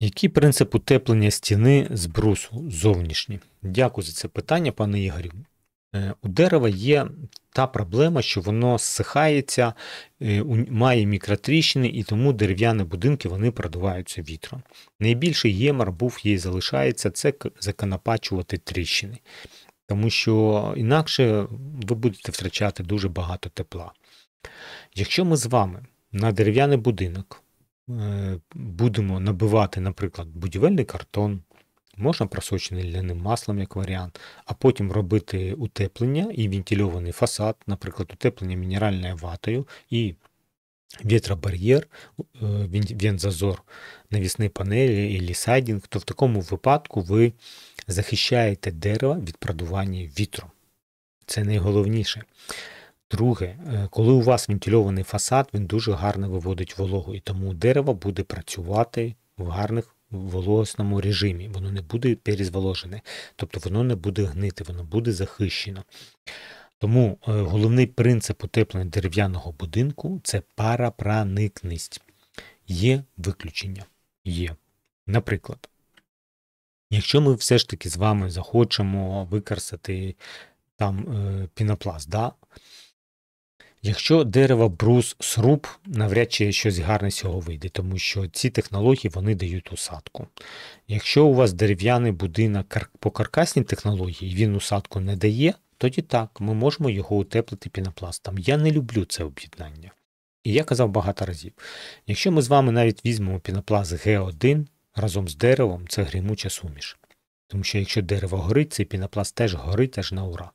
Який принцип утеплення стіни з брусу зовнішні? Дякую за це питання, пане Ігорю. Е, у дерева є та проблема, що воно зсихається, е, має мікротріщини, і тому дерев'яні будинки вони продуваються вітром. Найбільший ємар був їй залишається це законопачувати тріщини, тому що інакше ви будете втрачати дуже багато тепла. Якщо ми з вами на дерев'яний будинок Е, будемо набивати, наприклад, будівельний картон, можна просочений ляним маслом як варіант, а потім робити утеплення і вентильований фасад, наприклад, утеплення мінеральною ватою і вітробар'єр, е, вентзазор навісної панелі і сайдінг, то в такому випадку ви захищаєте дерево від продування вітру. Це найголовніше. Друге, е, коли у вас вентильований фасад, він дуже гарно виводить вологу, і тому дерево буде працювати в гарних вологосному режимі. Воно не буде перезволожене, тобто воно не буде гнити, воно буде захищено. Тому е, головний принцип утеплення дерев'яного будинку це парапроникність. Є виключення. Є. Наприклад, якщо ми все ж таки з вами захочемо використати там е, пінопласт, да Якщо дерево брус сруб, навряд чи щось гарне з цього вийде, тому що ці технології вони дають усадку. Якщо у вас дерев'яний будинок по каркасній технології, і він усадку не дає, тоді так, ми можемо його утеплити пінопластом. Я не люблю це об'єднання. І я казав багато разів. Якщо ми з вами навіть візьмемо пінопласт Г1 разом з деревом, це грімуча суміш. Тому що якщо дерево горить, цей пінопласт теж горить аж на ура.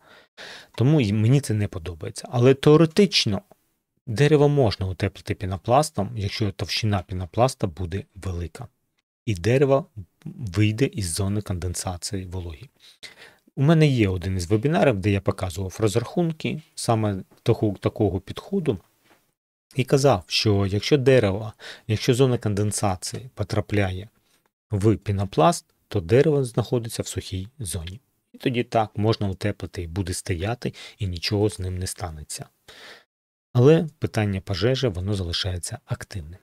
Тому мені це не подобається. Але теоретично дерево можна утеплити пінопластом, якщо товщина пінопласта буде велика. І дерево вийде із зони конденсації вологі. У мене є один із вебінарів, де я показував розрахунки саме такого, такого підходу. І казав, що якщо дерево, якщо зона конденсації потрапляє в пінопласт, то дерево знаходиться в сухій зоні. І тоді так можна утеплити і буде стояти, і нічого з ним не станеться. Але питання пожежі воно залишається активним.